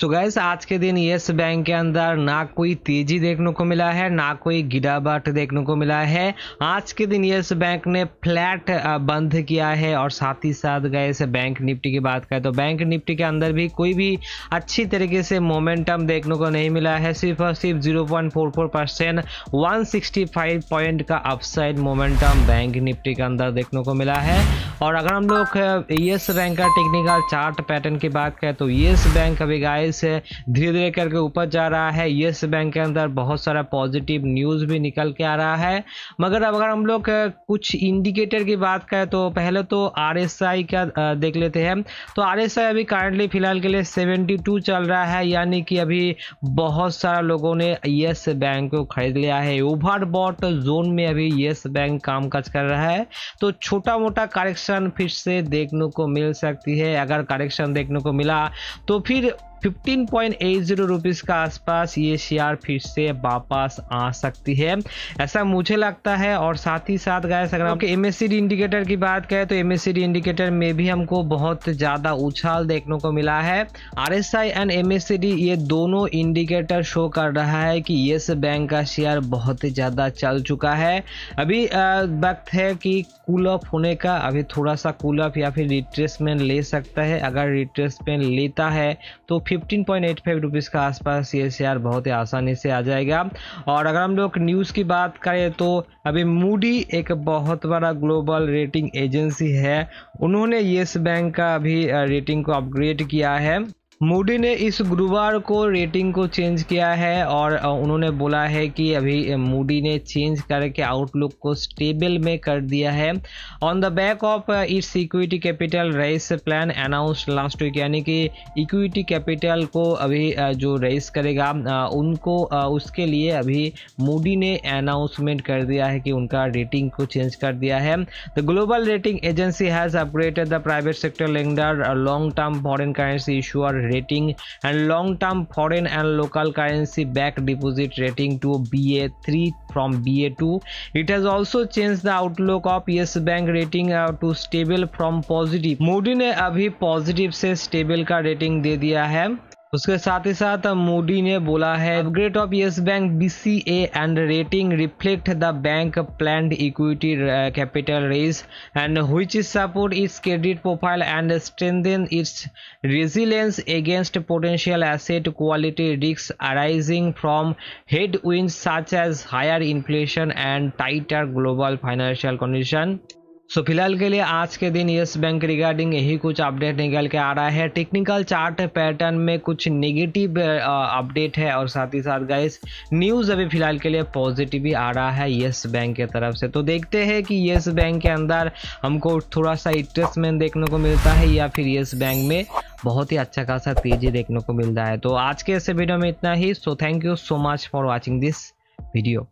सो so gas आज के दिन येस बैंक के अंदर ना कोई तेजी देखने को मिला है ना कोई गिरावट देखने को मिला है आज के दिन येस बैंक ने फ्लैट बंद किया है और साथ ही साथ गैस बैंक निफ्टी की बात करें तो बैंक निफ्टी के अंदर भी कोई भी अच्छी तरीके से मोमेंटम देखने को नहीं मिला है सिर्फ और सिर्फ zero point four four percent one sixty five point का अपसाइड मोमेंटम बैंक निफ्टी के अंदर देखने को मिला है और अगर हम लोग येस बैंक का टेक्निकल चार्ट पैटर्न की बात करें तो येस बैंक अभी गाय प्राइस है धीरे धीरे करके ऊपर जा रहा है येस बैंक के अंदर बहुत सारा पॉजिटिव न्यूज़ भी निकल के आ रहा है मगर अब अगर हम लोग कुछ इंडिकेटर की बात करें तो पहले तो आर का देख लेते हैं तो आर अभी करंटली फिलहाल के लिए सेवेंटी चल रहा है यानी कि अभी बहुत सारा लोगों ने येस बैंक को खरीद लिया है ओवर बॉट जोन में अभी येस बैंक कामकाज कर रहा है तो छोटा मोटा करेक्शन फिर से देखने को मिल सकती है अगर करेक्शन देखने को मिला तो फिर fifteen point eight zero rupees का आसपास ये शेयर फिर से वापस आ सकती है ऐसा मुझे लगता है और साथ ही साथ गैस अगर आपके एम इंडिकेटर की बात करें तो एम इंडिकेटर में भी हमको बहुत ज़्यादा उछाल देखने को मिला है आर एंड एम ये दोनों इंडिकेटर शो कर रहा है कि येस बैंक का शेयर बहुत ज़्यादा चल चुका है अभी वक्त है कि कूल ऑफ होने का अभी थोड़ा सा कूल ऑफ या फिर रिट्रेसमेंट ले सकता है अगर रिट्रेसमेंट लेता है तो fifteen point eight five rupees के आसपास ये शेयर बहुत ही आसानी से आ जाएगा और अगर हम लोग न्यूज़ की बात करें तो अभी मूडी एक बहुत बड़ा ग्लोबल रेटिंग एजेंसी है उन्होंने येस बैंक का अभी रेटिंग को अपग्रेड किया है मूडी ने इस गुरुवार को रेटिंग को चेंज किया है और उन्होंने बोला है कि अभी मूडी ने चेंज करके आउटलुक को स्टेबल में कर दिया है on the back of its equity capital raise plan announce last week यानी कि इक्विटी कैपिटल को अभी जो रेस करेगा उनको उसके लिए अभी मूडी ने अनाउंसमेंट कर दिया है कि उनका रेटिंग को चेंज कर दिया है the global rating agency has upgraded the private sector lender long term foreign currency issue rating and long-term foreign and local currency backed deposit rating to BA3 from BA2. It has also changed the outlook of Yes Bank rating uh, to stable from positive Moody's ने अभी positive से stable का rating दे दिया है उसके साथ ही साथ मोदी ने बोला है अपग्रेड ऑफ यस बैंक सी एंड rating reflect the bank plan equity capital raise and हुई is support its credit profile and strengthen its resilience against potential asset quality risk arising from head such as higher inflation and tighter global financial condition so so, फिलहाल के लिए आज के दिन yes bank regarding यही कुछ update निकल के आ रहा है टेक्निकल चार्ट पैटर्न में कुछ नेगेटिव अपडेट है और साथ ही साथ गाइस न्यूज़ अभी फिलहाल के लिए पॉजिटिव ही आ रहा है यस बैंक के तरफ से तो देखते हैं कि यस बैंक के अंदर हमको थोड़ा सा इंटरेस्टमेंट देखने को मिलता है या फिर यस बैंक में बहुत ही अच्छा खासा तेज़ी देखने को मिलता है तो आज के ऐसे वीडियो में इतना ही so thank you so much for watching this video